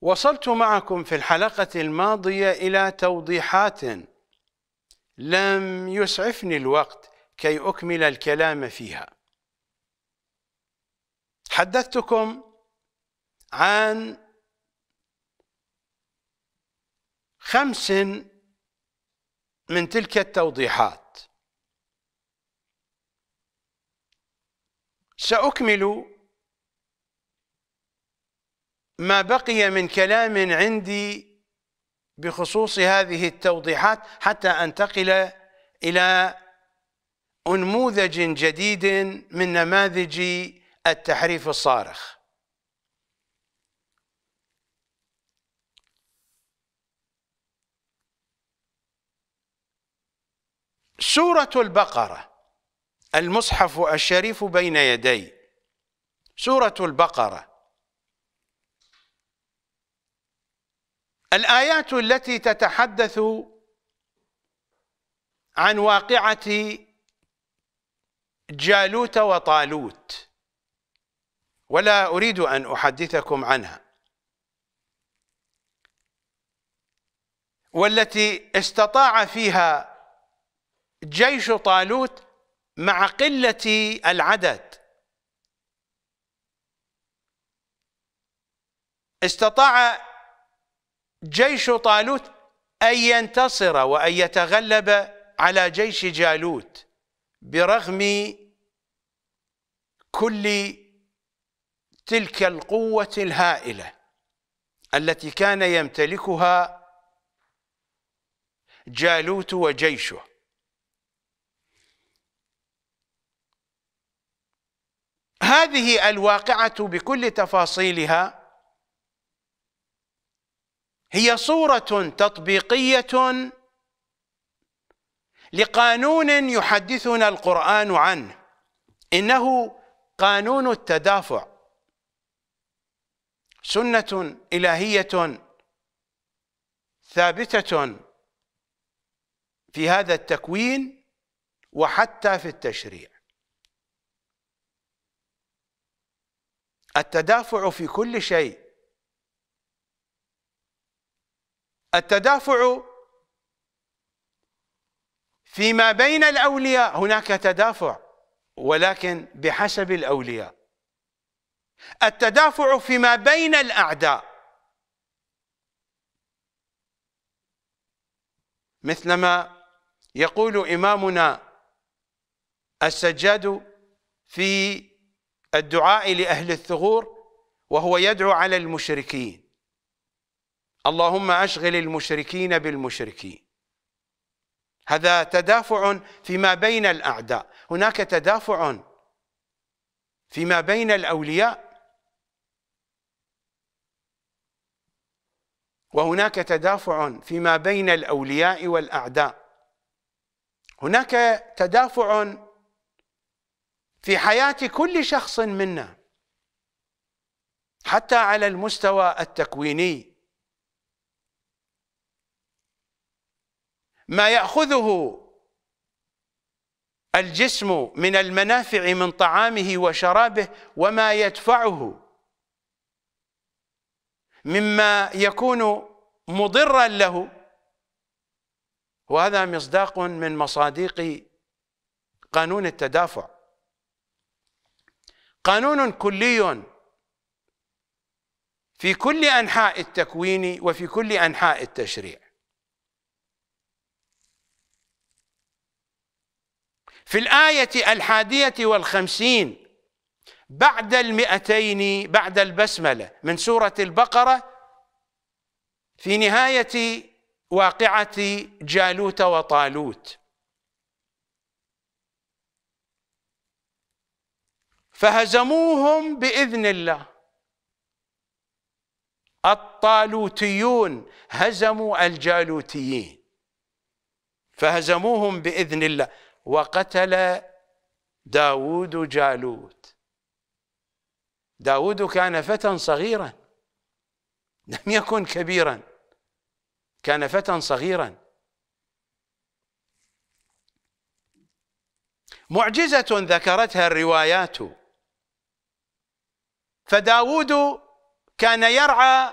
وصلت معكم في الحلقة الماضية إلى توضيحات لم يسعفني الوقت كي أكمل الكلام فيها حدثتكم عن خمس من تلك التوضيحات سأكمل ما بقي من كلام عندي بخصوص هذه التوضيحات حتى أنتقل إلى أنموذج جديد من نماذج التحريف الصارخ سورة البقرة المصحف الشريف بين يدي سورة البقرة الآيات التي تتحدث عن واقعة جالوت وطالوت ولا أريد أن أحدثكم عنها والتي استطاع فيها جيش طالوت مع قلة العدد استطاع جيش طالوت أن ينتصر وأن يتغلب على جيش جالوت برغم كل تلك القوة الهائلة التي كان يمتلكها جالوت وجيشه هذه الواقعة بكل تفاصيلها هي صورة تطبيقية لقانون يحدثنا القرآن عنه إنه قانون التدافع سنة إلهية ثابتة في هذا التكوين وحتى في التشريع التدافع في كل شيء التدافع فيما بين الأولياء هناك تدافع ولكن بحسب الأولياء التدافع فيما بين الأعداء مثلما يقول إمامنا السجاد في الدعاء لأهل الثغور وهو يدعو على المشركين اللهم أشغل المشركين بالمشركين هذا تدافع فيما بين الأعداء هناك تدافع فيما بين الأولياء وهناك تدافع فيما بين الأولياء والأعداء هناك تدافع في حياة كل شخص منا حتى على المستوى التكويني ما يأخذه الجسم من المنافع من طعامه وشرابه وما يدفعه مما يكون مضرا له وهذا مصداق من مصادق قانون التدافع قانون كلي في كل أنحاء التكوين وفي كل أنحاء التشريع في الآية الحادية والخمسين بعد المئتين بعد البسملة من سورة البقرة في نهاية واقعة جالوت وطالوت فهزموهم بإذن الله الطالوتيون هزموا الجالوتيين فهزموهم بإذن الله وقتل داود جالوت داود كان فتى صغيرا لم يكن كبيرا كان فتى صغيرا معجزة ذكرتها الروايات فداود كان يرعى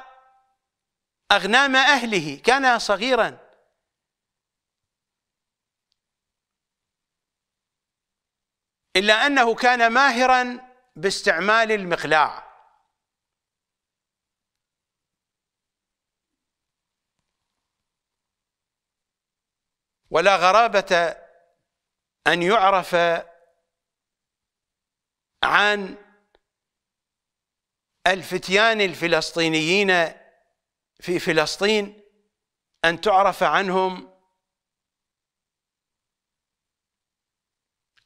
أغنام أهله كان صغيرا إلا أنه كان ماهرا باستعمال المقلاع ولا غرابة أن يعرف عن الفتيان الفلسطينيين في فلسطين أن تعرف عنهم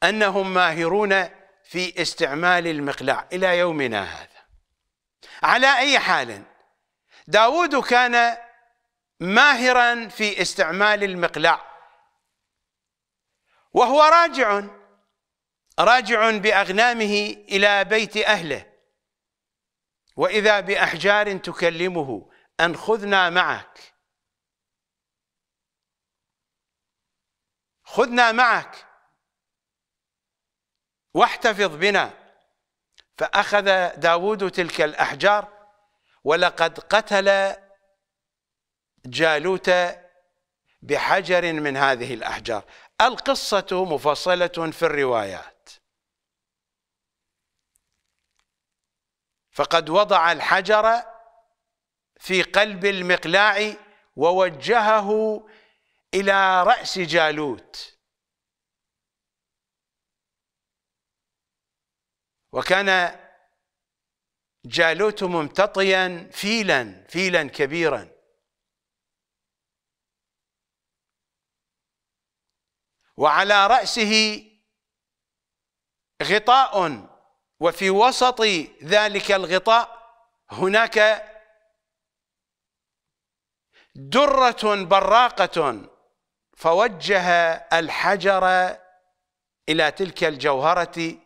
أنهم ماهرون في استعمال المقلاع إلى يومنا هذا على أي حال داود كان ماهرا في استعمال المقلاع وهو راجع راجع بأغنامه إلى بيت أهله وإذا بأحجار تكلمه أن خذنا معك خذنا معك واحتفظ بنا فأخذ داود تلك الأحجار ولقد قتل جالوت بحجر من هذه الأحجار القصة مفصلة في الروايات فقد وضع الحجر في قلب المقلاع ووجهه إلى رأس جالوت وكان جالوت ممتطيا فيلا فيلا كبيرا وعلى رأسه غطاء وفي وسط ذلك الغطاء هناك درة براقة فوجه الحجر إلى تلك الجوهرة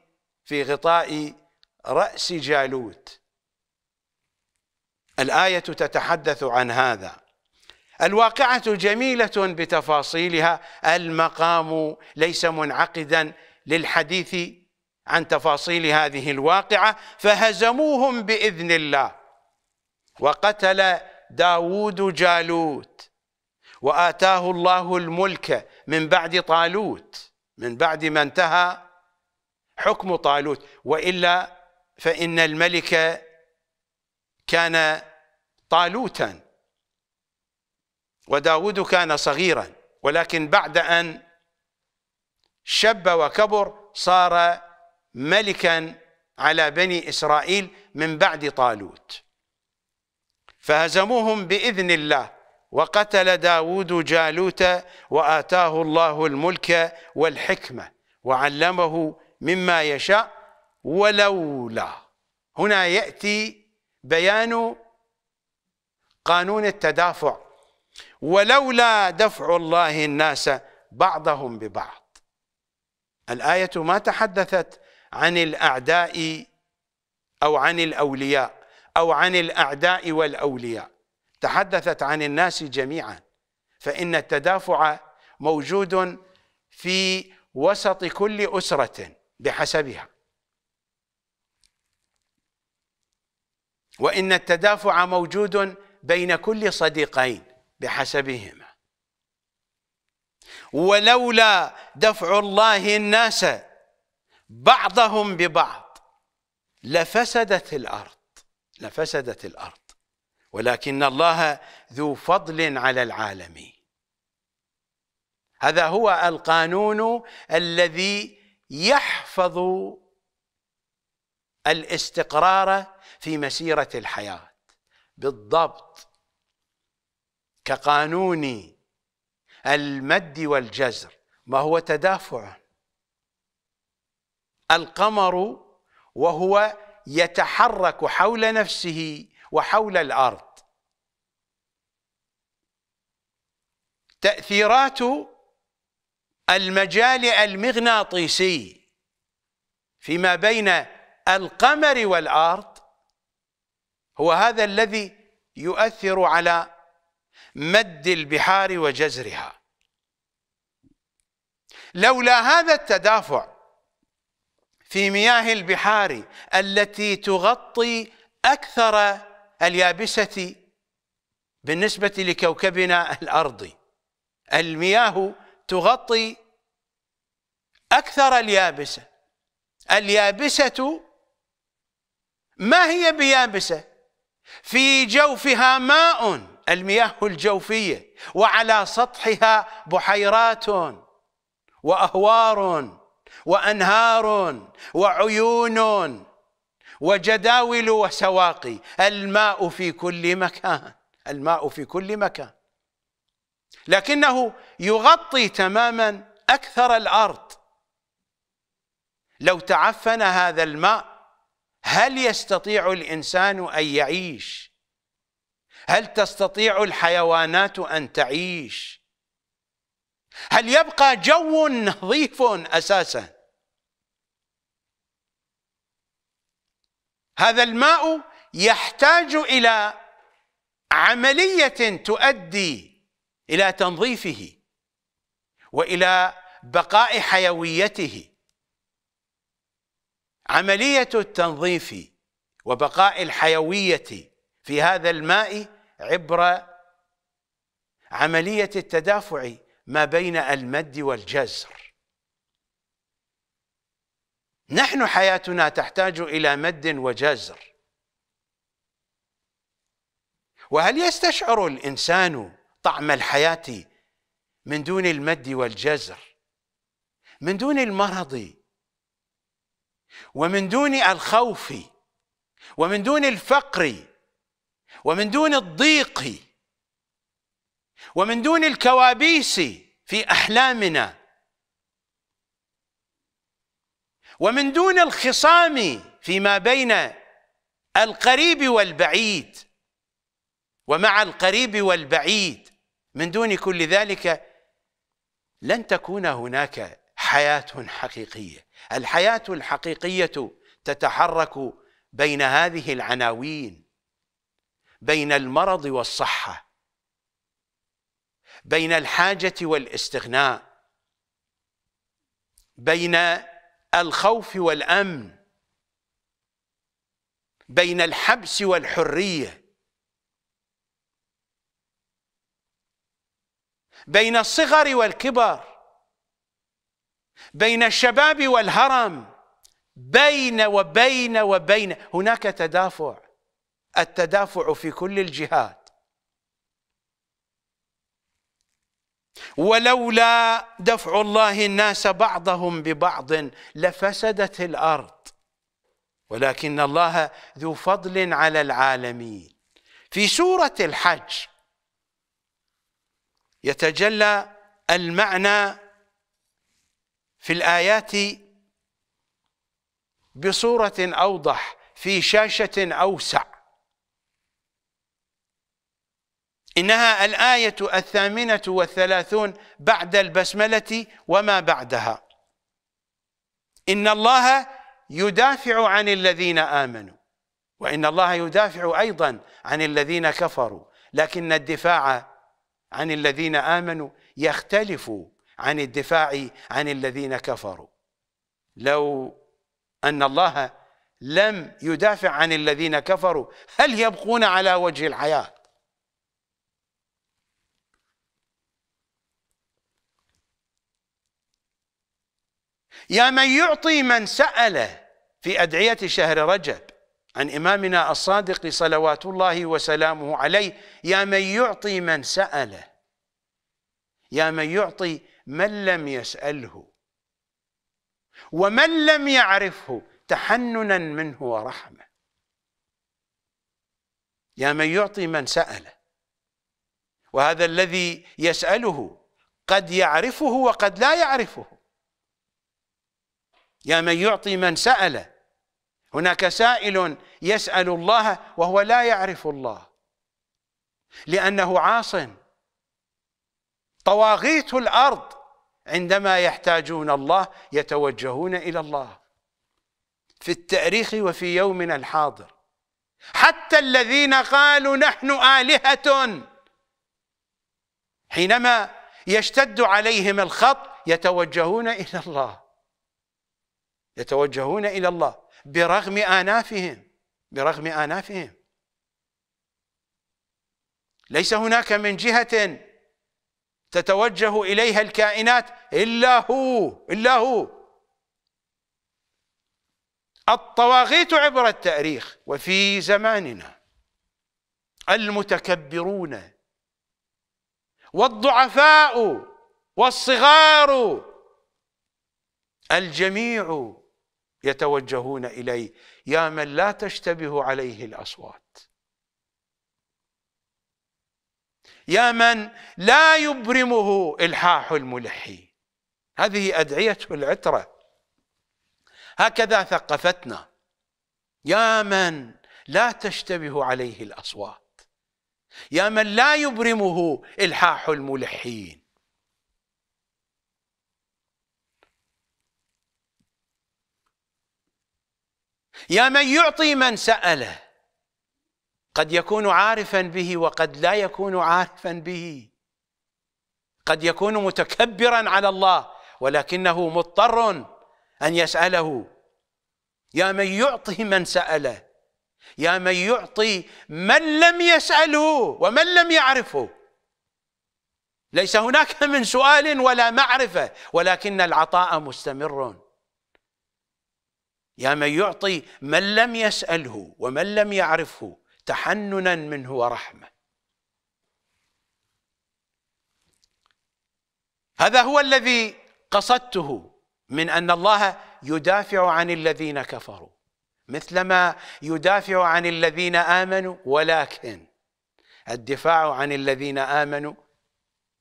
في غطاء رأس جالوت الآية تتحدث عن هذا الواقعة جميلة بتفاصيلها المقام ليس منعقدا للحديث عن تفاصيل هذه الواقعة فهزموهم بإذن الله وقتل داود جالوت وآتاه الله الملك من بعد طالوت من بعد ما انتهى حكم طالوت والا فان الملك كان طالوتا وداود كان صغيرا ولكن بعد ان شب وكبر صار ملكا على بني اسرائيل من بعد طالوت فهزموهم باذن الله وقتل داود جالوت واتاه الله الملك والحكمه وعلمه مما يشاء ولولا هنا يأتي بيان قانون التدافع ولولا دفع الله الناس بعضهم ببعض الآية ما تحدثت عن الأعداء أو عن الأولياء أو عن الأعداء والأولياء تحدثت عن الناس جميعا فإن التدافع موجود في وسط كل أسرة بحسبها وإن التدافع موجود بين كل صديقين بحسبهما ولولا دفع الله الناس بعضهم ببعض لفسدت الأرض لفسدت الأرض ولكن الله ذو فضل على العالمين هذا هو القانون الذي يحفظ الاستقرار في مسيرة الحياة بالضبط كقانون المد والجزر ما هو تدافع القمر وهو يتحرك حول نفسه وحول الأرض تأثيرات المجال المغناطيسي فيما بين القمر والأرض هو هذا الذي يؤثر على مد البحار وجزرها لولا هذا التدافع في مياه البحار التي تغطي أكثر اليابسة بالنسبة لكوكبنا الأرضي المياه تغطي أكثر اليابسة اليابسة ما هي بيابسة في جوفها ماء المياه الجوفية وعلى سطحها بحيرات وأهوار وأنهار وعيون وجداول وسواقي الماء في كل مكان الماء في كل مكان لكنه يغطي تماما اكثر الارض لو تعفن هذا الماء هل يستطيع الانسان ان يعيش هل تستطيع الحيوانات ان تعيش هل يبقى جو نظيف اساسا هذا الماء يحتاج الى عمليه تؤدي الى تنظيفه والى بقاء حيويته عمليه التنظيف وبقاء الحيويه في هذا الماء عبر عمليه التدافع ما بين المد والجزر نحن حياتنا تحتاج الى مد وجزر وهل يستشعر الانسان طعم الحياة من دون المد والجزر من دون المرض ومن دون الخوف ومن دون الفقر ومن دون الضيق ومن دون الكوابيس في احلامنا ومن دون الخصام فيما بين القريب والبعيد ومع القريب والبعيد من دون كل ذلك لن تكون هناك حياة حقيقية الحياة الحقيقية تتحرك بين هذه العناوين بين المرض والصحة بين الحاجة والاستغناء بين الخوف والأمن بين الحبس والحريه بين الصغر والكبر بين الشباب والهرم بين وبين وبين هناك تدافع التدافع في كل الجهات ولولا دفع الله الناس بعضهم ببعض لفسدت الارض ولكن الله ذو فضل على العالمين في سوره الحج يتجلى المعنى في الآيات بصورة أوضح في شاشة أوسع إنها الآية الثامنة والثلاثون بعد البسملة وما بعدها إن الله يدافع عن الذين آمنوا وإن الله يدافع أيضا عن الذين كفروا لكن الدفاع عن الذين امنوا يختلف عن الدفاع عن الذين كفروا لو ان الله لم يدافع عن الذين كفروا هل يبقون على وجه الحياه يا من يعطي من سأله في أدعية شهر رجب عن إمامنا الصادق صلوات الله وسلامه عليه يا من يعطي من سأله يا من يعطي من لم يسأله ومن لم يعرفه تحننا منه ورحمة يا من يعطي من سأله وهذا الذي يسأله قد يعرفه وقد لا يعرفه يا من يعطي من سأله هناك سائل يسأل الله وهو لا يعرف الله لأنه عاص طواغيت الأرض عندما يحتاجون الله يتوجهون إلى الله في التاريخ وفي يومنا الحاضر حتى الذين قالوا نحن آلهة حينما يشتد عليهم الخط يتوجهون إلى الله يتوجهون إلى الله برغم آنافهم برغم آنافهم ليس هناك من جهة تتوجه إليها الكائنات إلا هو إلا هو الطواغيت عبر التاريخ وفي زماننا المتكبرون والضعفاء والصغار الجميع يتوجهون إليه يا من لا تشتبه عليه الأصوات يا من لا يبرمه إلحاح الملحي هذه ادعيه العترة هكذا ثقفتنا يا من لا تشتبه عليه الأصوات يا من لا يبرمه إلحاح الملحين يا من يعطي من سأله قد يكون عارفا به وقد لا يكون عارفا به قد يكون متكبرا على الله ولكنه مضطر أن يسأله يا من يعطي من سأله يا من يعطي من لم يسأله ومن لم يعرفه ليس هناك من سؤال ولا معرفة ولكن العطاء مستمر يا من يعطي من لم يسأله ومن لم يعرفه تحننا منه ورحمة هذا هو الذي قصدته من أن الله يدافع عن الذين كفروا مثلما يدافع عن الذين آمنوا ولكن الدفاع عن الذين آمنوا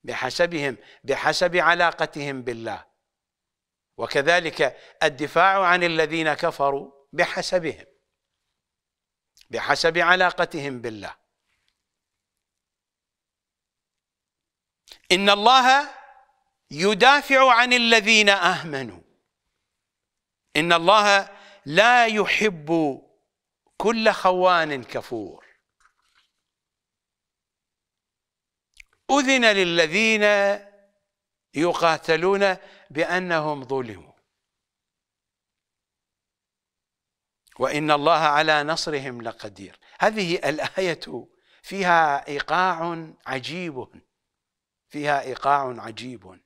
بحسبهم بحسب علاقتهم بالله وكذلك الدفاع عن الذين كفروا بحسبهم بحسب علاقتهم بالله ان الله يدافع عن الذين امنوا ان الله لا يحب كل خوان كفور اذن للذين يقاتلون بأنهم ظلموا وإن الله على نصرهم لقدير هذه الآية فيها إيقاع عجيب فيها إيقاع عجيب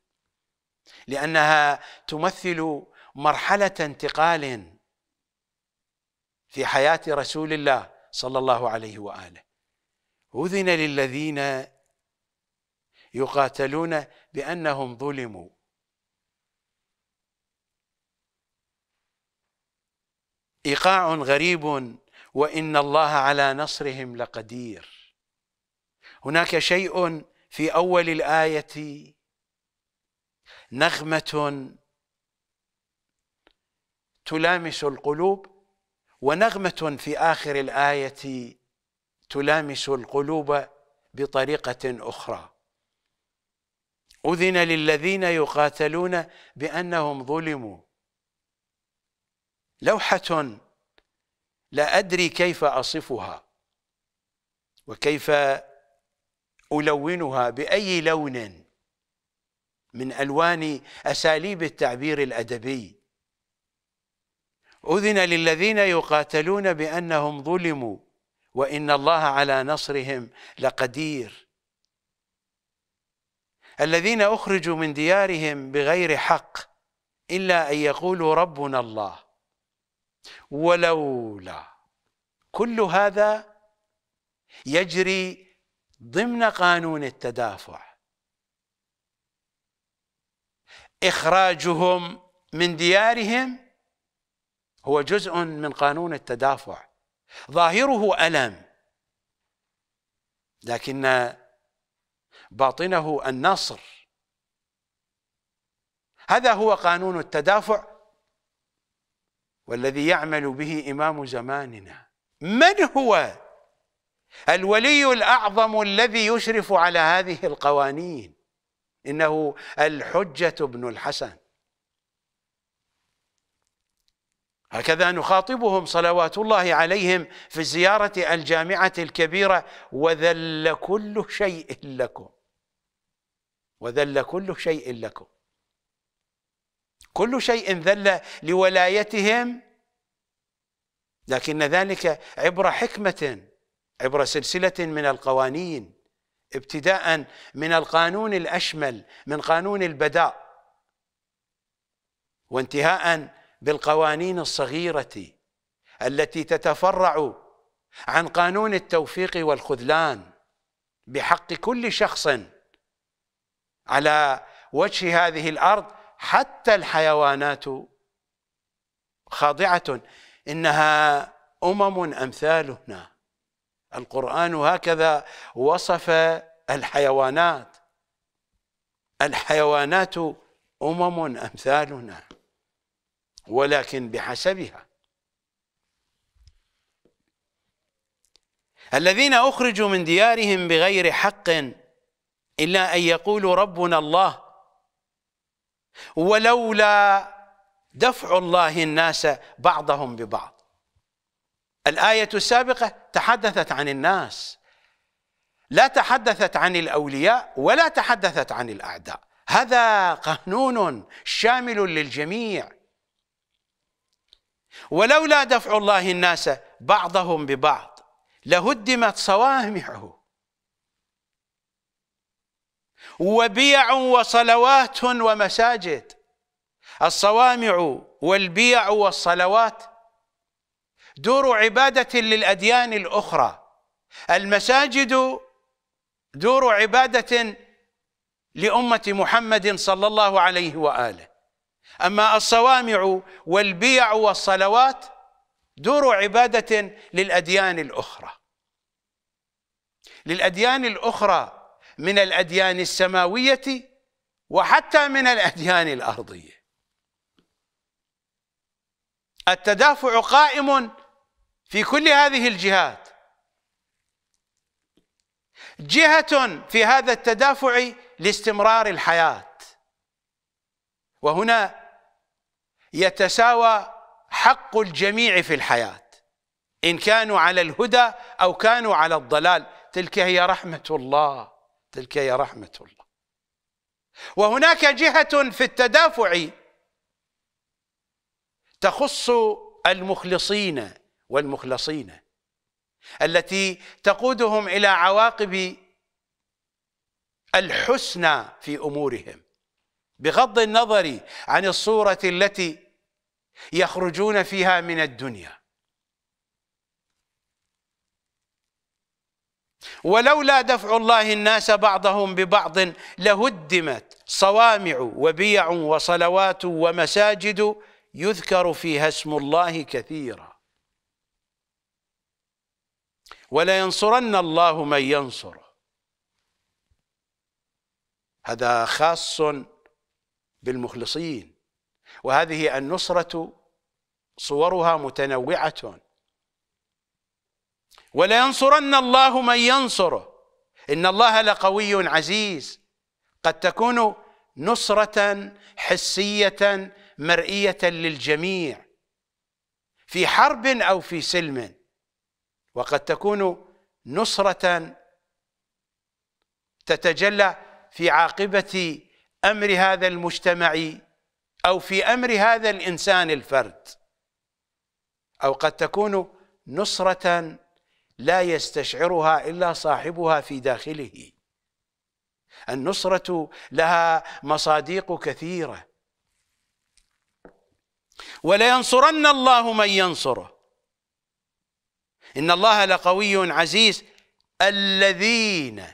لأنها تمثل مرحلة انتقال في حياة رسول الله صلى الله عليه وآله أذن للذين يقاتلون بانهم ظلموا ايقاع غريب وان الله على نصرهم لقدير هناك شيء في اول الايه نغمه تلامس القلوب ونغمه في اخر الايه تلامس القلوب بطريقه اخرى أذن للذين يقاتلون بأنهم ظلموا لوحة لا أدري كيف أصفها وكيف ألونها بأي لون من ألوان أساليب التعبير الأدبي أذن للذين يقاتلون بأنهم ظلموا وإن الله على نصرهم لقدير الذين أخرجوا من ديارهم بغير حق إلا أن يقولوا ربنا الله ولولا كل هذا يجري ضمن قانون التدافع إخراجهم من ديارهم هو جزء من قانون التدافع ظاهره ألم لكن باطنه النصر هذا هو قانون التدافع والذي يعمل به إمام زماننا من هو الولي الأعظم الذي يشرف على هذه القوانين إنه الحجة بن الحسن هكذا نخاطبهم صلوات الله عليهم في الزيارة الجامعة الكبيرة وذل كل شيء لكم وذل كل شيء لكم كل شيء ذل لولايتهم لكن ذلك عبر حكمة عبر سلسلة من القوانين ابتداء من القانون الأشمل من قانون البداء وانتهاء بالقوانين الصغيرة التي تتفرع عن قانون التوفيق والخذلان بحق كل شخص على وجه هذه الأرض حتى الحيوانات خاضعة إنها أمم أمثالنا القرآن هكذا وصف الحيوانات الحيوانات أمم أمثالنا ولكن بحسبها الذين أخرجوا من ديارهم بغير حق إلا أن يقولوا ربنا الله ولولا دفع الله الناس بعضهم ببعض الآية السابقة تحدثت عن الناس لا تحدثت عن الأولياء ولا تحدثت عن الأعداء هذا قانون شامل للجميع ولولا دفع الله الناس بعضهم ببعض لهدمت صوامعه وبيع وصلوات ومساجد الصوامع والبيع والصلوات دور عبادة للأديان الأخرى المساجد دور عبادة لأمة محمد صلى الله عليه وآله أما الصوامع والبيع والصلوات دور عبادة للأديان الأخرى للأديان الأخرى من الأديان السماوية وحتى من الأديان الأرضية التدافع قائم في كل هذه الجهات جهة في هذا التدافع لاستمرار الحياة وهنا يتساوى حق الجميع في الحياة إن كانوا على الهدى أو كانوا على الضلال تلك هي رحمة الله تلك هي رحمة الله وهناك جهة في التدافع تخص المخلصين والمخلصين التي تقودهم إلى عواقب الحسنى في أمورهم بغض النظر عن الصورة التي يخرجون فيها من الدنيا ولولا دفع الله الناس بعضهم ببعض لهدمت صوامع وبيع وصلوات ومساجد يذكر فيها اسم الله كثيرا ولينصرن الله من ينصره هذا خاص بالمخلصين وهذه النصرة صورها متنوعة ولينصرن الله من ينصره إن الله لقوي عزيز قد تكون نصرة حسية مرئية للجميع في حرب أو في سلم وقد تكون نصرة تتجلى في عاقبة أمر هذا المجتمع او في امر هذا الانسان الفرد او قد تكون نصره لا يستشعرها الا صاحبها في داخله النصره لها مصاديق كثيره ولينصرن الله من ينصره ان الله لقوي عزيز الذين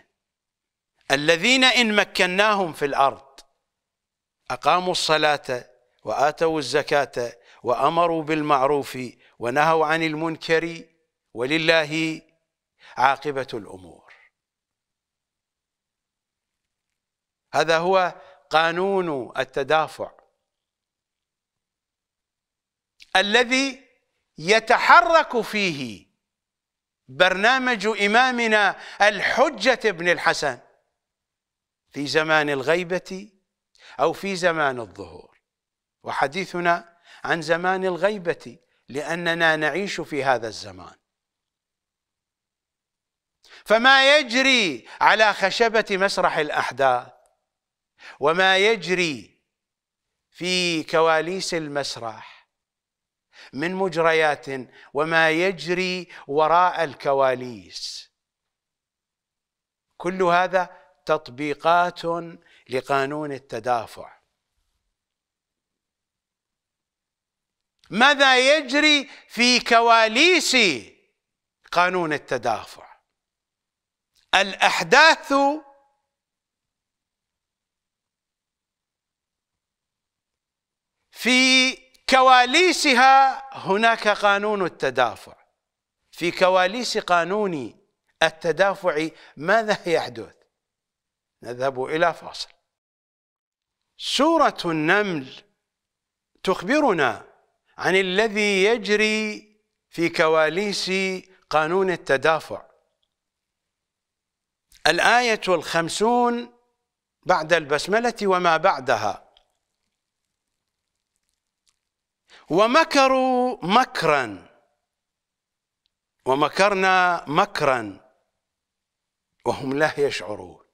الذين ان مكناهم في الارض أقاموا الصلاة وآتوا الزكاة وأمروا بالمعروف ونهوا عن المنكر ولله عاقبة الأمور هذا هو قانون التدافع الذي يتحرك فيه برنامج إمامنا الحجة بن الحسن في زمان الغيبة أو في زمان الظهور وحديثنا عن زمان الغيبة لأننا نعيش في هذا الزمان فما يجري على خشبة مسرح الأحداث وما يجري في كواليس المسرح من مجريات وما يجري وراء الكواليس كل هذا تطبيقات لقانون التدافع ماذا يجري في كواليس قانون التدافع الأحداث في كواليسها هناك قانون التدافع في كواليس قانون التدافع ماذا يحدث نذهب إلى فاصل سورة النمل تخبرنا عن الذي يجري في كواليس قانون التدافع الآية الخمسون بعد البسملة وما بعدها ومكروا مكرا ومكرنا مكرا وهم لا يشعرون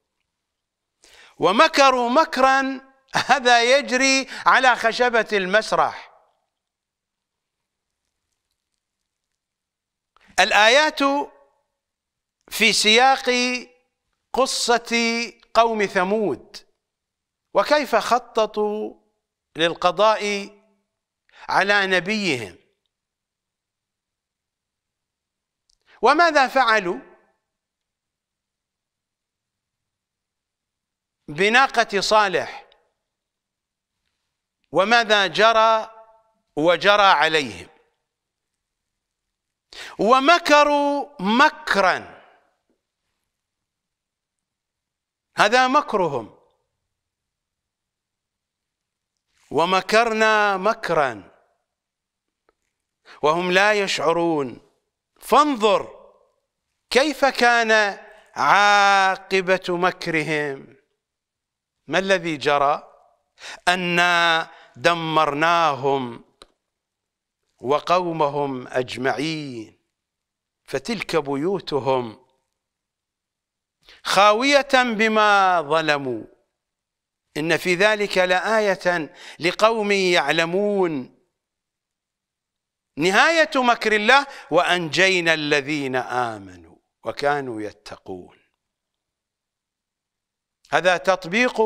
ومكروا مكرا هذا يجري على خشبة المسرح الآيات في سياق قصة قوم ثمود وكيف خططوا للقضاء على نبيهم وماذا فعلوا بناقة صالح وماذا جرى وجرى عليهم ومكروا مكرا هذا مكرهم ومكرنا مكرا وهم لا يشعرون فانظر كيف كان عاقبة مكرهم ما الذي جرى أنا دمرناهم وقومهم اجمعين فتلك بيوتهم خاويه بما ظلموا ان في ذلك لايه لقوم يعلمون نهايه مكر الله وانجينا الذين امنوا وكانوا يتقون هذا تطبيق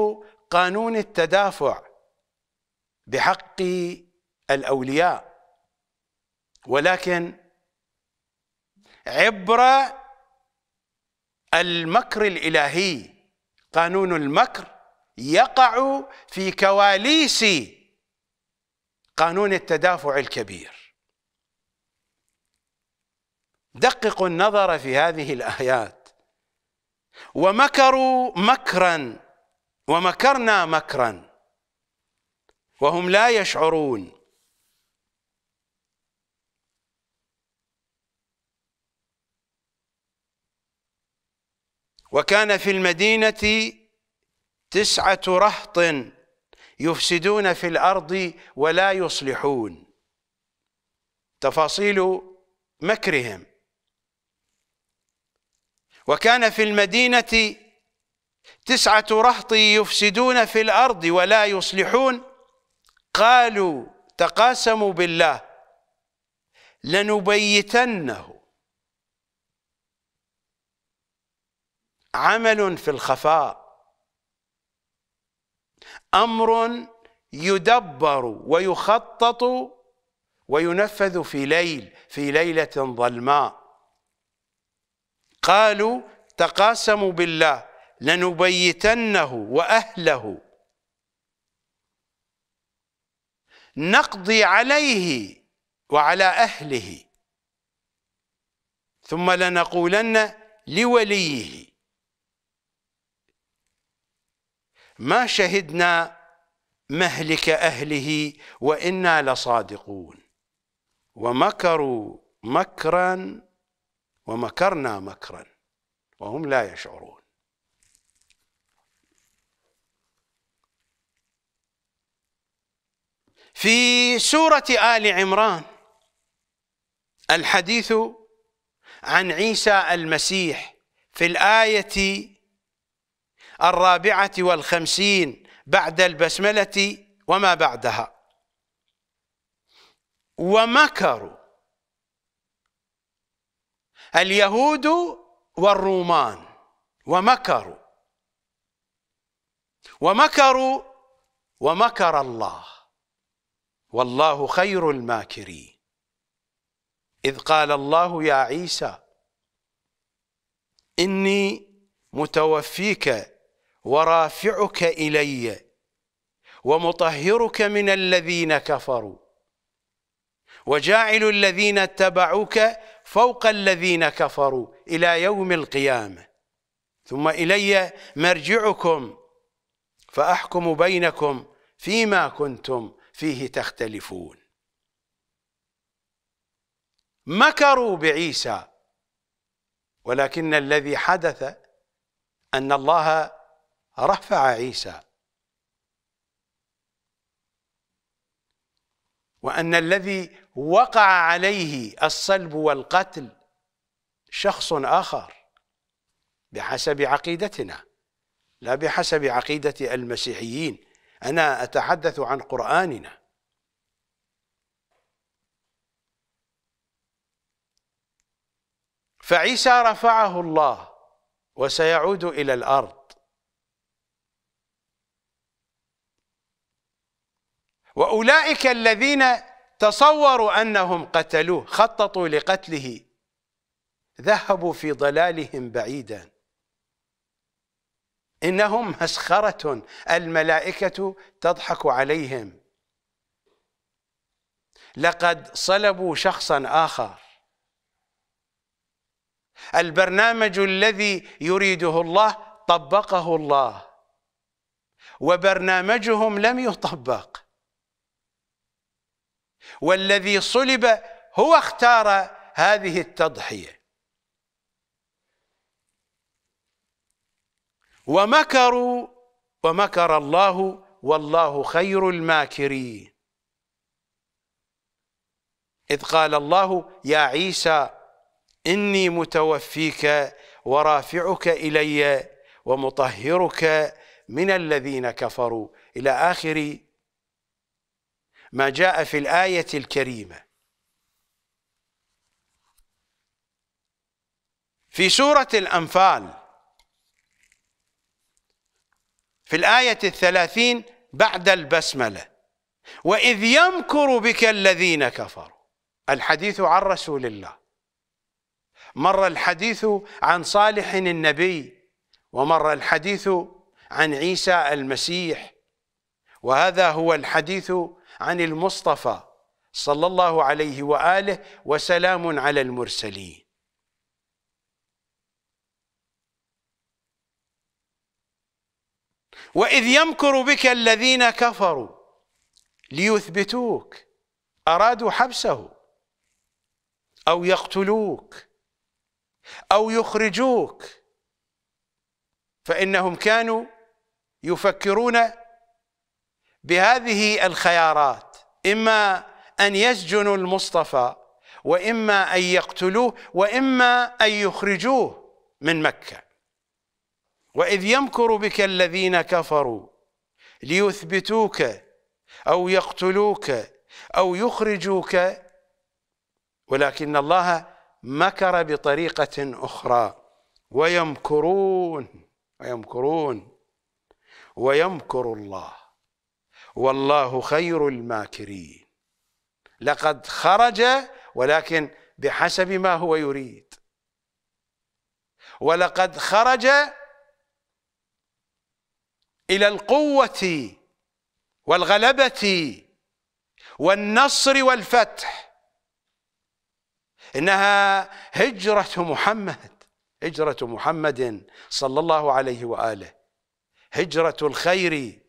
قانون التدافع بحق الأولياء ولكن عبر المكر الإلهي قانون المكر يقع في كواليس قانون التدافع الكبير دققوا النظر في هذه الآيات ومكروا مكرا ومكرنا مكرا وهم لا يشعرون وكان في المدينة تسعة رهط يفسدون في الأرض ولا يصلحون تفاصيل مكرهم وكان في المدينة تسعة رهط يفسدون في الأرض ولا يصلحون قالوا تقاسموا بالله لنبيتنه عمل في الخفاء امر يدبر ويخطط وينفذ في ليل في ليله ظلماء قالوا تقاسموا بالله لنبيتنه واهله نقضي عليه وعلى أهله ثم لنقولن لوليه ما شهدنا مهلك أهله وإنا لصادقون ومكروا مكرا ومكرنا مكرا وهم لا يشعرون في سورة آل عمران الحديث عن عيسى المسيح في الآية الرابعة والخمسين بعد البسملة وما بعدها ومكروا اليهود والرومان ومكروا ومكروا ومكر الله والله خير الماكرين إذ قال الله يا عيسى إني متوفيك ورافعك إلي ومطهرك من الذين كفروا وجاعل الذين اتبعوك فوق الذين كفروا إلى يوم القيامة ثم إلي مرجعكم فأحكم بينكم فيما كنتم فيه تختلفون مكروا بعيسى ولكن الذي حدث أن الله رفع عيسى وأن الذي وقع عليه الصلب والقتل شخص آخر بحسب عقيدتنا لا بحسب عقيدة المسيحيين أنا أتحدث عن قرآننا فعيسى رفعه الله وسيعود إلى الأرض وأولئك الذين تصوروا أنهم قتلوه خططوا لقتله ذهبوا في ضلالهم بعيدا إنهم مسخرة الملائكة تضحك عليهم لقد صلبوا شخصا آخر البرنامج الذي يريده الله طبقه الله وبرنامجهم لم يطبق والذي صلب هو اختار هذه التضحيه ومكروا ومكر الله والله خير الماكرين إذ قال الله يا عيسى إني متوفيك ورافعك إلي ومطهرك من الذين كفروا إلى آخر ما جاء في الآية الكريمة في سورة الأنفال في الآية الثلاثين بعد البسملة وإذ يمكر بك الذين كفروا الحديث عن رسول الله مر الحديث عن صالح النبي ومر الحديث عن عيسى المسيح وهذا هو الحديث عن المصطفى صلى الله عليه وآله وسلام على المرسلين وإذ يمكر بك الذين كفروا ليثبتوك أرادوا حبسه أو يقتلوك أو يخرجوك فإنهم كانوا يفكرون بهذه الخيارات إما أن يسجنوا المصطفى وإما أن يقتلوه وإما أن يخرجوه من مكة وإذ يمكر بك الذين كفروا ليثبتوك أو يقتلوك أو يخرجوك ولكن الله مكر بطريقة أخرى ويمكرون ويمكرون ويمكر الله والله خير الماكرين لقد خرج ولكن بحسب ما هو يريد ولقد خرج إلى القوة والغلبة والنصر والفتح إنها هجرة محمد هجرة محمد صلى الله عليه وآله هجرة الخير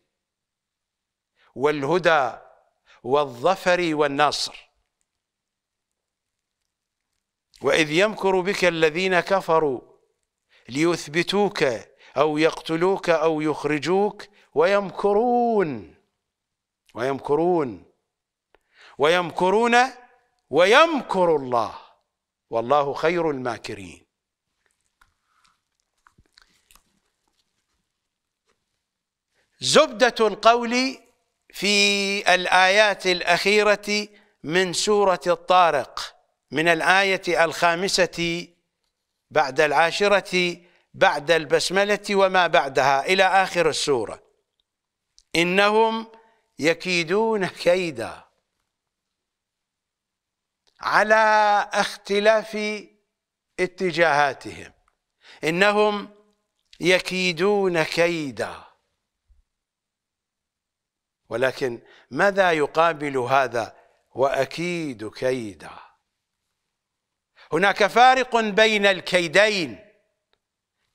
والهدى والظفر والنصر وإذ يمكر بك الذين كفروا ليثبتوك أو يقتلوك أو يخرجوك ويمكرون ويمكرون ويمكرون ويمكر الله والله خير الماكرين زبدة القول في الآيات الأخيرة من سورة الطارق من الآية الخامسة بعد العاشرة بعد البسملة وما بعدها إلى آخر السورة إنهم يكيدون كيدا على اختلاف اتجاهاتهم إنهم يكيدون كيدا ولكن ماذا يقابل هذا وأكيد كيدا هناك فارق بين الكيدين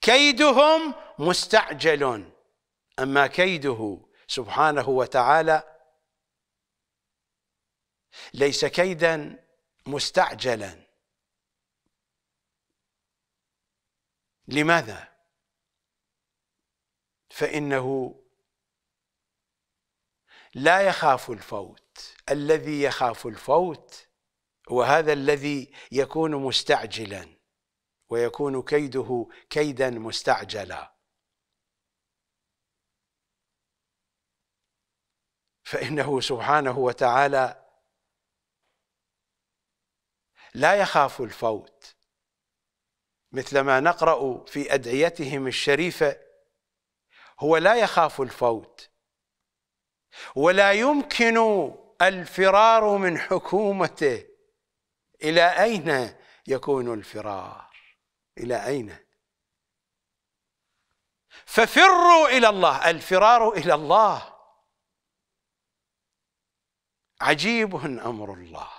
كيدهم مستعجل أما كيده سبحانه وتعالى ليس كيدا مستعجلا لماذا فإنه لا يخاف الفوت الذي يخاف الفوت وهذا الذي يكون مستعجلاً ويكون كيده كيدا مستعجلا فانه سبحانه وتعالى لا يخاف الفوت مثلما نقرا في ادعيتهم الشريفه هو لا يخاف الفوت ولا يمكن الفرار من حكومته الى اين يكون الفرار إلى أين؟ ففروا إلى الله الفرار إلى الله عجيب أمر الله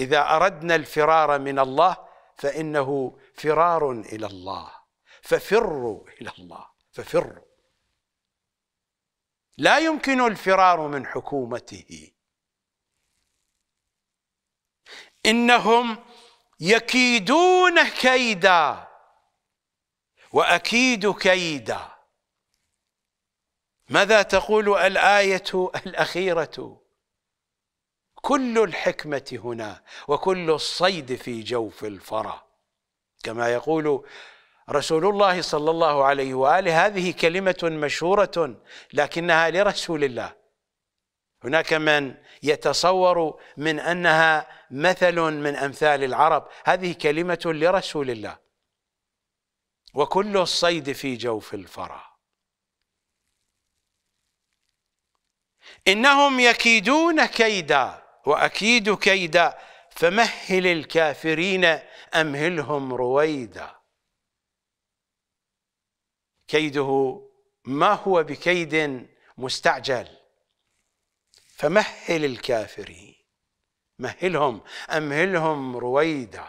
إذا أردنا الفرار من الله فإنه فرار إلى الله ففروا إلى الله ففروا لا يمكن الفرار من حكومته إنهم يكيدون كيدا وأكيد كيدا ماذا تقول الآية الأخيرة كل الحكمة هنا وكل الصيد في جوف الفرى كما يقول رسول الله صلى الله عليه وآله هذه كلمة مشهورة لكنها لرسول الله هناك من يتصور من انها مثل من امثال العرب هذه كلمه لرسول الله وكل الصيد في جوف الفرا انهم يكيدون كيدا واكيد كيدا فمهل الكافرين امهلهم رويدا كيده ما هو بكيد مستعجل فمهل الكافرين مهلهم امهلهم رويدا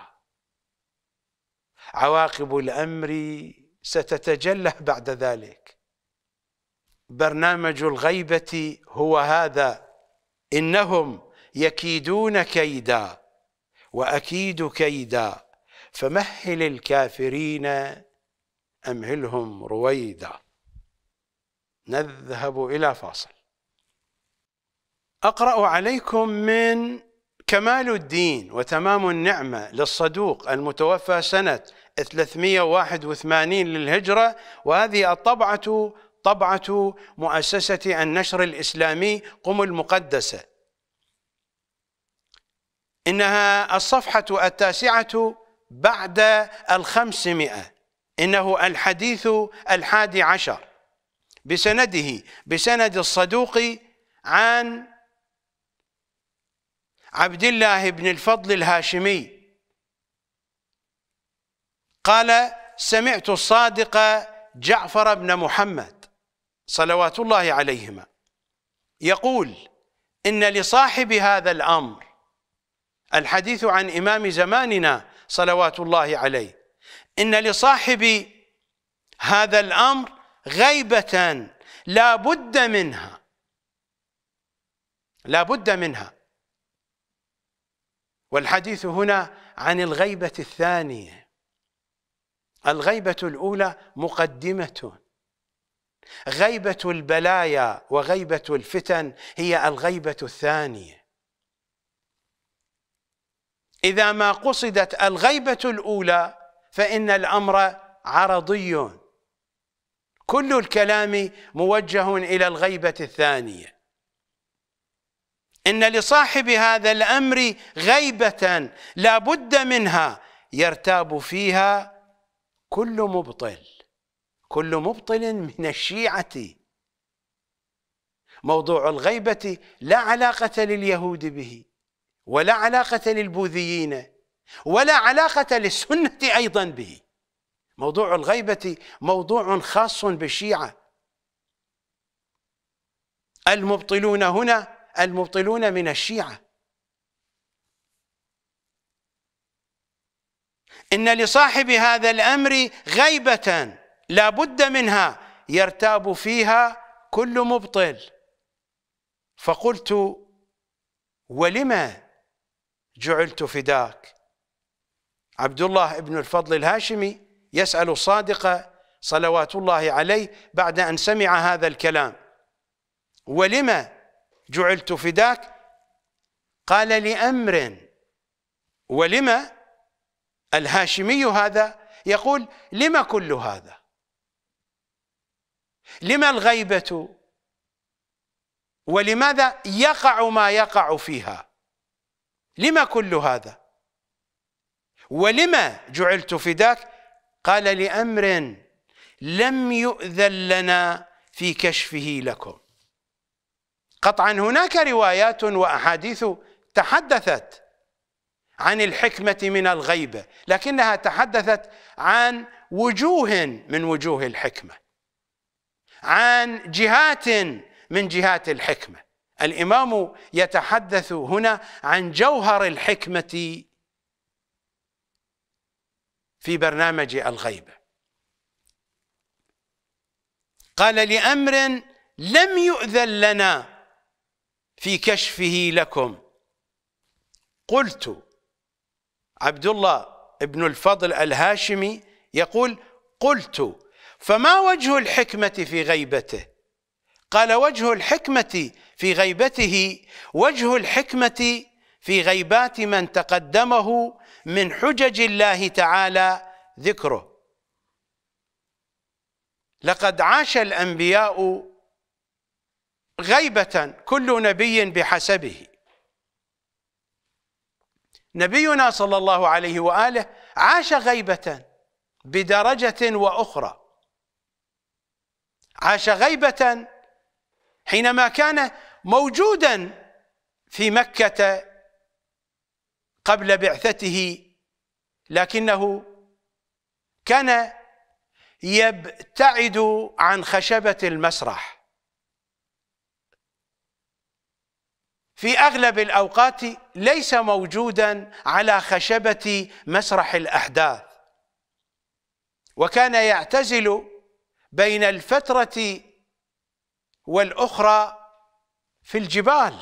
عواقب الامر ستتجلى بعد ذلك برنامج الغيبه هو هذا انهم يكيدون كيدا واكيد كيدا فمهل الكافرين امهلهم رويدا نذهب الى فاصل أقرأ عليكم من كمال الدين وتمام النعمة للصدوق المتوفى سنة 381 للهجرة وهذه الطبعة طبعة مؤسسة النشر الإسلامي قم المقدسة إنها الصفحة التاسعة بعد الخمسمائة إنه الحديث الحادي عشر بسنده بسند الصدوق عن عبد الله بن الفضل الهاشمي قال سمعت الصادق جعفر بن محمد صلوات الله عليهما يقول إن لصاحب هذا الأمر الحديث عن إمام زماننا صلوات الله عليه إن لصاحب هذا الأمر غيبة لا بد منها لا بد منها والحديث هنا عن الغيبة الثانية الغيبة الأولى مقدمة غيبة البلايا وغيبة الفتن هي الغيبة الثانية إذا ما قصدت الغيبة الأولى فإن الأمر عرضي كل الكلام موجه إلى الغيبة الثانية ان لصاحب هذا الامر غيبه لا بد منها يرتاب فيها كل مبطل كل مبطل من الشيعه موضوع الغيبه لا علاقه لليهود به ولا علاقه للبوذيين ولا علاقه للسنه ايضا به موضوع الغيبه موضوع خاص بالشيعه المبطلون هنا المبطلون من الشيعة إن لصاحب هذا الأمر غيبة لا بد منها يرتاب فيها كل مبطل فقلت ولم جعلت فداك عبد الله بن الفضل الهاشمي يسأل الصادق صلوات الله عليه بعد أن سمع هذا الكلام ولم جعلت فداك قال لأمر ولما الهاشمي هذا يقول لما كل هذا لما الغيبة ولماذا يقع ما يقع فيها لما كل هذا ولما جعلت فداك قال لأمر لم يؤذن لنا في كشفه لكم قطعا هناك روايات وأحاديث تحدثت عن الحكمة من الغيبة لكنها تحدثت عن وجوه من وجوه الحكمة عن جهات من جهات الحكمة الإمام يتحدث هنا عن جوهر الحكمة في برنامج الغيبة قال لأمر لم يؤذن لنا في كشفه لكم قلت عبد الله بن الفضل الهاشمي يقول قلت فما وجه الحكمة في غيبته قال وجه الحكمة في غيبته وجه الحكمة في غيبات من تقدمه من حجج الله تعالى ذكره لقد عاش الأنبياء غيبة كل نبي بحسبه نبينا صلى الله عليه وآله عاش غيبة بدرجة وأخرى عاش غيبة حينما كان موجودا في مكة قبل بعثته لكنه كان يبتعد عن خشبة المسرح في اغلب الاوقات ليس موجودا على خشبه مسرح الاحداث وكان يعتزل بين الفتره والاخرى في الجبال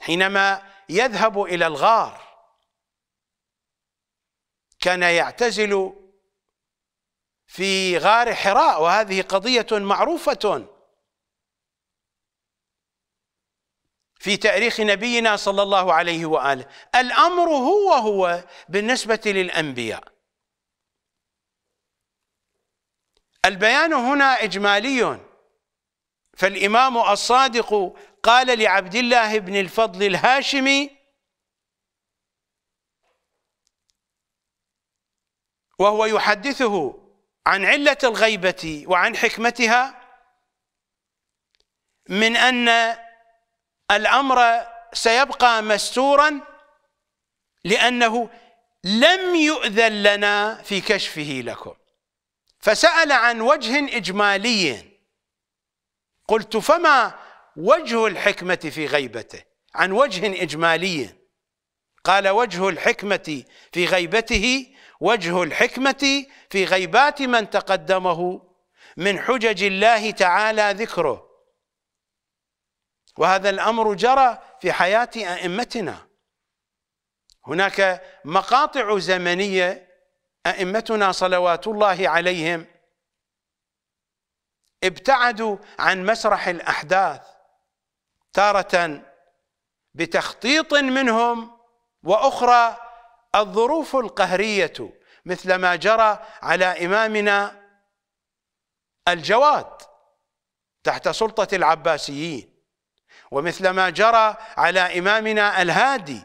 حينما يذهب الى الغار كان يعتزل في غار حراء وهذه قضيه معروفه في تاريخ نبينا صلى الله عليه واله الامر هو هو بالنسبه للانبياء البيان هنا اجمالي فالامام الصادق قال لعبد الله بن الفضل الهاشمي وهو يحدثه عن عله الغيبه وعن حكمتها من ان الأمر سيبقى مستورا لأنه لم يؤذن لنا في كشفه لكم فسأل عن وجه إجمالي قلت فما وجه الحكمة في غيبته عن وجه إجمالي قال وجه الحكمة في غيبته وجه الحكمة في غيبات من تقدمه من حجج الله تعالى ذكره وهذا الأمر جرى في حياة أئمتنا هناك مقاطع زمنية أئمتنا صلوات الله عليهم ابتعدوا عن مسرح الأحداث تارة بتخطيط منهم وأخرى الظروف القهرية مثل ما جرى على إمامنا الجواد تحت سلطة العباسيين ومثل ما جرى على إمامنا الهادي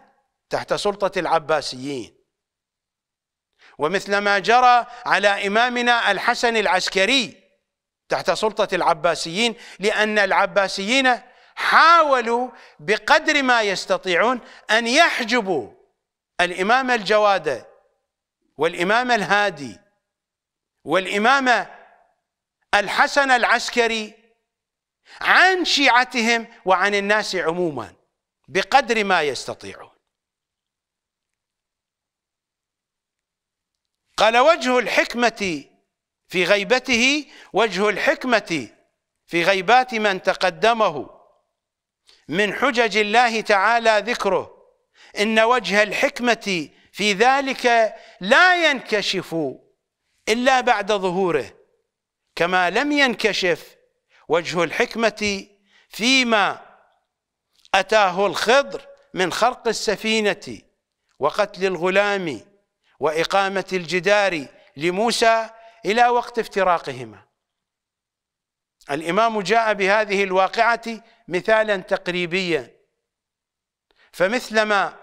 تحت سلطة العباسيين ومثل ما جرى على إمامنا الحسن العسكري تحت سلطة العباسيين لأن العباسيين حاولوا بقدر ما يستطيعون أن يحجبوا الإمام الجواد والإمام الهادي والإمام الحسن العسكري عن شيعتهم وعن الناس عموما بقدر ما يستطيعون قال وجه الحكمة في غيبته وجه الحكمة في غيبات من تقدمه من حجج الله تعالى ذكره إن وجه الحكمة في ذلك لا ينكشف إلا بعد ظهوره كما لم ينكشف وجه الحكمة فيما أتاه الخضر من خرق السفينة وقتل الغلام وإقامة الجدار لموسى إلى وقت افتراقهما الإمام جاء بهذه الواقعة مثالا تقريبيا فمثلما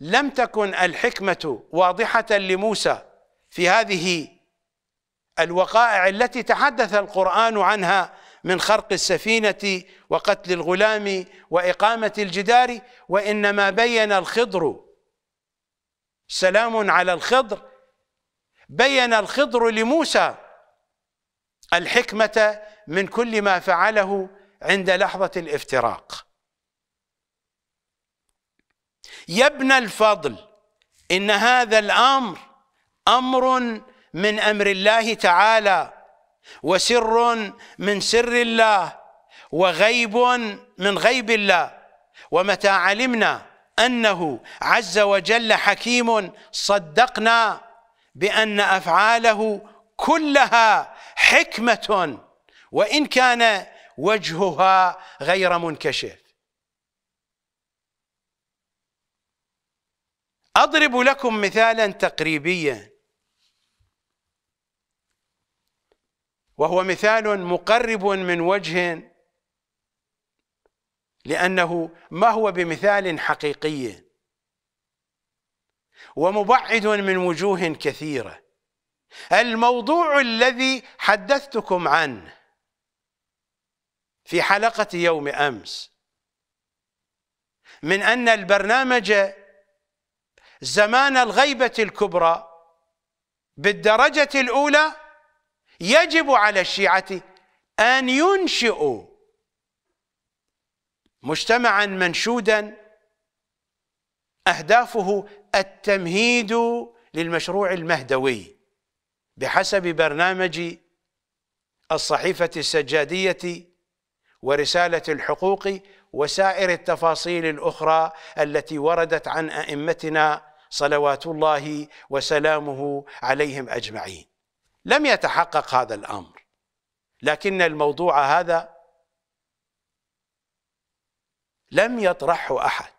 لم تكن الحكمة واضحة لموسى في هذه الوقائع التي تحدث القرآن عنها من خرق السفينة وقتل الغلام وإقامة الجدار وإنما بين الخضر سلام على الخضر بين الخضر لموسى الحكمة من كل ما فعله عند لحظة الافتراق يا ابن الفضل إن هذا الأمر أمر من أمر الله تعالى وسر من سر الله وغيب من غيب الله ومتى علمنا انه عز وجل حكيم صدقنا بان افعاله كلها حكمه وان كان وجهها غير منكشف اضرب لكم مثالا تقريبيا وهو مثال مقرب من وجه لأنه ما هو بمثال حقيقي ومبعد من وجوه كثيرة الموضوع الذي حدثتكم عنه في حلقة يوم أمس من أن البرنامج زمان الغيبة الكبرى بالدرجة الأولى يجب على الشيعة أن ينشئوا مجتمعا منشودا أهدافه التمهيد للمشروع المهدوي بحسب برنامج الصحيفة السجادية ورسالة الحقوق وسائر التفاصيل الأخرى التي وردت عن أئمتنا صلوات الله وسلامه عليهم أجمعين لم يتحقق هذا الامر لكن الموضوع هذا لم يطرحه احد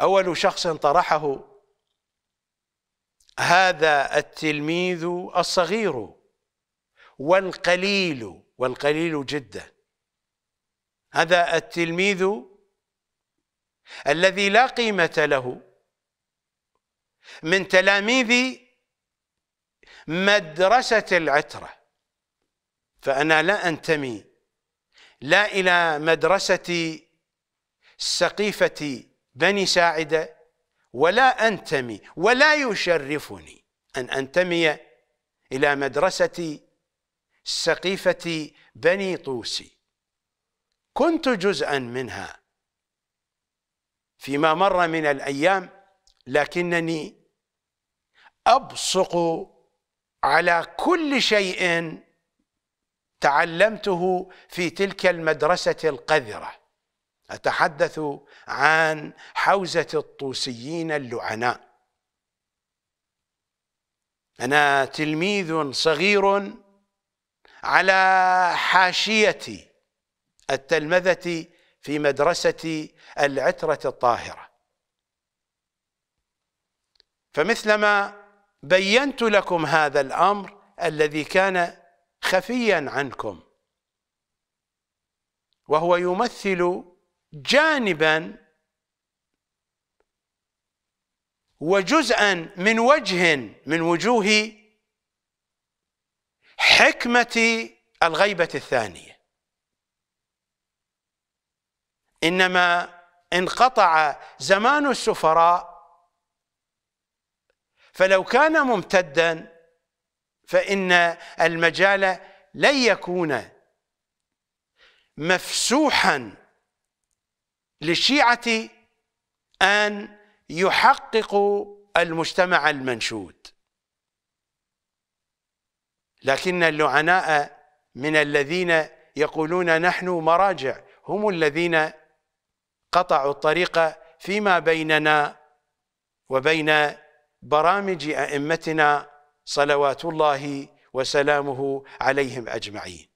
اول شخص طرحه هذا التلميذ الصغير والقليل والقليل جدا هذا التلميذ الذي لا قيمه له من تلاميذ مدرسة العترة فأنا لا أنتمي لا إلى مدرسة سقيفة بني ساعدة ولا أنتمي ولا يشرفني أن أنتمي إلى مدرسة سقيفة بني طوسي كنت جزءا منها فيما مر من الأيام لكنني أبصق على كل شيء تعلمته في تلك المدرسة القذرة أتحدث عن حوزة الطوسيين اللعناء أنا تلميذ صغير على حاشية التلمذة في مدرسة العترة الطاهرة فمثلما بينت لكم هذا الأمر الذي كان خفيا عنكم وهو يمثل جانبا وجزءا من وجه من وجوه حكمة الغيبة الثانية إنما انقطع زمان السفراء فلو كان ممتدا فإن المجال لن يكون مفسوحا للشيعة أن يحققوا المجتمع المنشود لكن اللعناء من الذين يقولون نحن مراجع هم الذين قطعوا الطريق فيما بيننا وبين برامج أئمتنا صلوات الله وسلامه عليهم أجمعين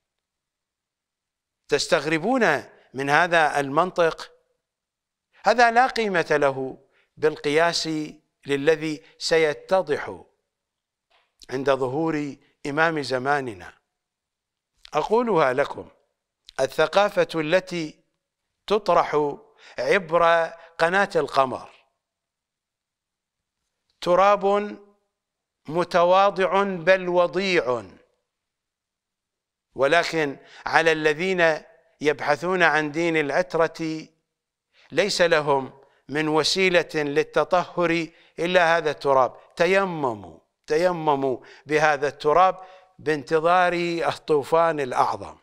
تستغربون من هذا المنطق هذا لا قيمة له بالقياس للذي سيتضح عند ظهور إمام زماننا أقولها لكم الثقافة التي تطرح عبر قناة القمر تراب متواضع بل وضيع ولكن على الذين يبحثون عن دين العترة ليس لهم من وسيلة للتطهر إلا هذا التراب تيمموا تيمموا بهذا التراب بانتظار الطوفان الأعظم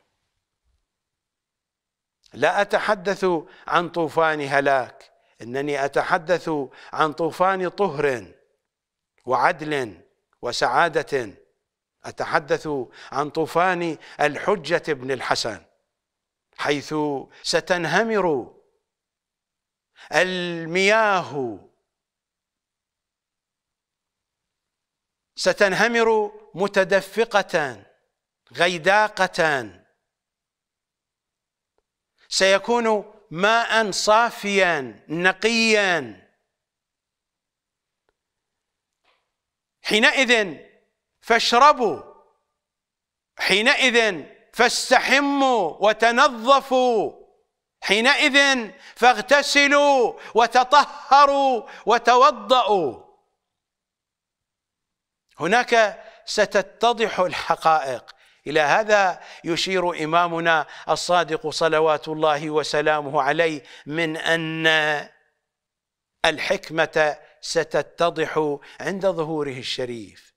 لا أتحدث عن طوفان هلاك إنني أتحدث عن طوفان طهر وعدل وسعادة أتحدث عن طوفان الحجة بن الحسن حيث ستنهمر المياه ستنهمر متدفقة غيداقة سيكون ماء صافيا نقيا حينئذ فاشربوا حينئذ فاستحموا وتنظفوا حينئذ فاغتسلوا وتطهروا وتوضأوا هناك ستتضح الحقائق إلى هذا يشير إمامنا الصادق صلوات الله وسلامه عليه من أن الحكمة ستتضح عند ظهوره الشريف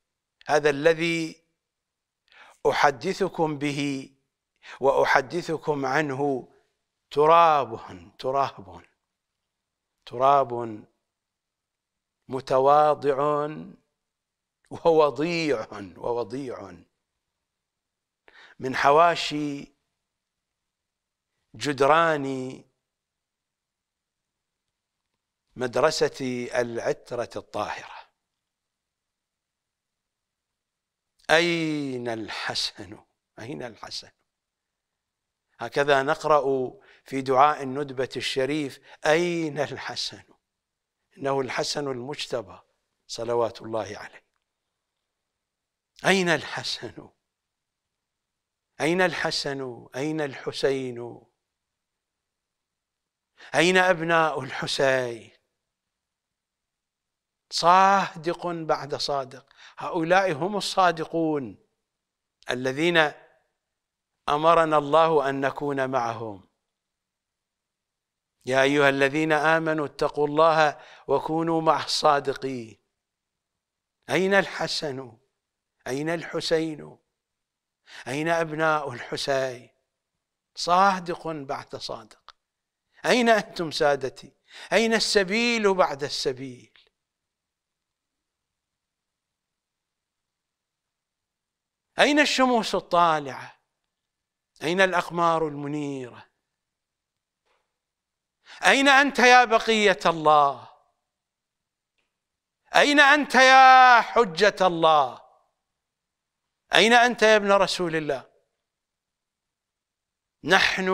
هذا الذي أحدثكم به وأحدثكم عنه تراب تراب تراب متواضع ووضيع ووضيع من حواشي جدران مدرسة العترة الطاهرة أين الحسن أين الحسن هكذا نقرأ في دعاء الندبة الشريف أين الحسن إنه الحسن المجتبى صلوات الله عليه أين الحسن أين الحسن أين الحسين أين أبناء الحسين صادق بعد صادق هؤلاء هم الصادقون الذين امرنا الله ان نكون معهم يا ايها الذين امنوا اتقوا الله وكونوا مع الصادقين اين الحسن اين الحسين اين ابناء الحسين صادق بعد صادق اين انتم سادتي اين السبيل بعد السبيل أين الشموس الطالعة أين الأقمار المنيرة أين أنت يا بقية الله أين أنت يا حجة الله أين أنت يا ابن رسول الله نحن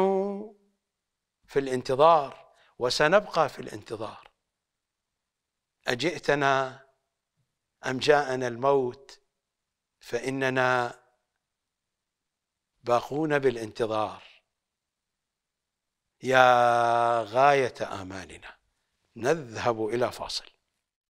في الانتظار وسنبقى في الانتظار أجئتنا أم جاءنا الموت فإننا باقون بالانتظار يا غاية آمالنا نذهب إلى فاصل